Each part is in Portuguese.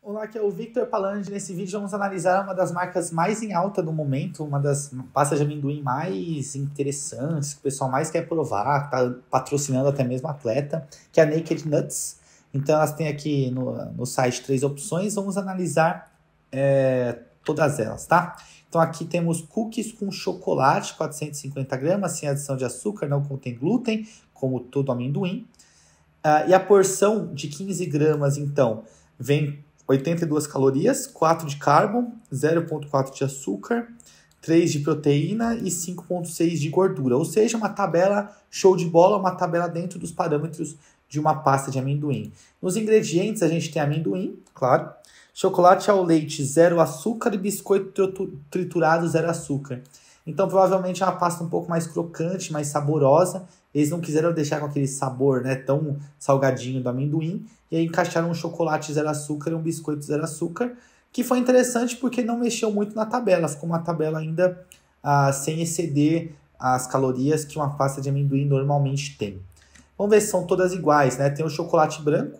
Olá, aqui é o Victor Palange. Nesse vídeo vamos analisar uma das marcas mais em alta no momento, uma das pastas de amendoim mais interessantes, que o pessoal mais quer provar, que está patrocinando até mesmo atleta, que é a Naked Nuts. Então elas têm aqui no, no site três opções, vamos analisar é, todas elas, tá? Então aqui temos cookies com chocolate, 450 gramas, sem adição de açúcar, não contém glúten, como todo amendoim. Ah, e a porção de 15 gramas, então, vem 82 calorias, 4 de carbo, 0,4 de açúcar, 3 de proteína e 5,6 de gordura. Ou seja, uma tabela show de bola, uma tabela dentro dos parâmetros de uma pasta de amendoim. Nos ingredientes, a gente tem amendoim, claro, chocolate ao leite, zero açúcar e biscoito triturado, zero açúcar. Então, provavelmente é uma pasta um pouco mais crocante, mais saborosa. Eles não quiseram deixar com aquele sabor né, tão salgadinho do amendoim. E aí encaixaram um chocolate zero açúcar e um biscoito zero açúcar. Que foi interessante porque não mexeu muito na tabela. Ficou uma tabela ainda ah, sem exceder as calorias que uma pasta de amendoim normalmente tem. Vamos ver se são todas iguais, né? Tem o chocolate branco,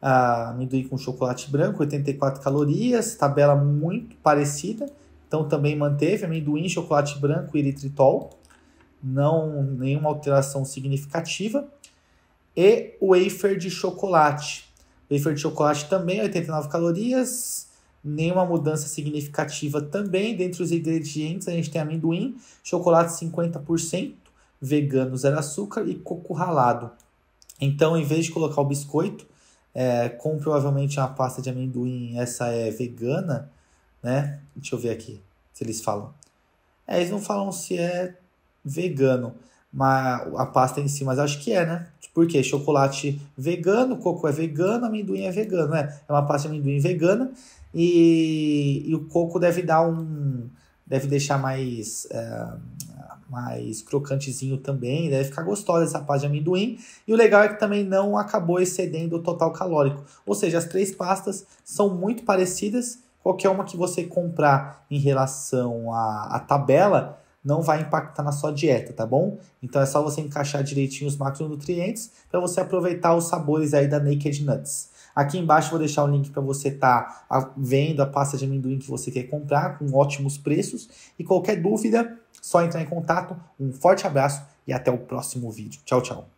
ah, amendoim com chocolate branco, 84 calorias, tabela muito parecida. Então também manteve amendoim, chocolate branco e eritritol, não nenhuma alteração significativa. E o wafer de chocolate. wafer de chocolate também 89 calorias, nenhuma mudança significativa também. Dentre os ingredientes, a gente tem amendoim, chocolate 50%, vegano zero açúcar e coco ralado. Então, em vez de colocar o biscoito, é, com provavelmente uma pasta de amendoim, essa é vegana, né? Deixa eu ver aqui se eles falam. É, eles não falam se é vegano, mas a pasta em si, mas acho que é, né? Porque chocolate vegano, coco é vegano, amendoim é vegano, né? É uma pasta de amendoim vegana e, e o coco deve dar um. deve deixar mais. É, mais crocantezinho também, deve ficar gostosa essa pasta de amendoim. E o legal é que também não acabou excedendo o total calórico. Ou seja, as três pastas são muito parecidas qualquer uma que você comprar em relação à, à tabela não vai impactar na sua dieta, tá bom? Então é só você encaixar direitinho os macronutrientes para você aproveitar os sabores aí da Naked Nuts. Aqui embaixo vou deixar o link para você estar tá vendo a pasta de amendoim que você quer comprar com ótimos preços. E qualquer dúvida, só entrar em contato. Um forte abraço e até o próximo vídeo. Tchau, tchau.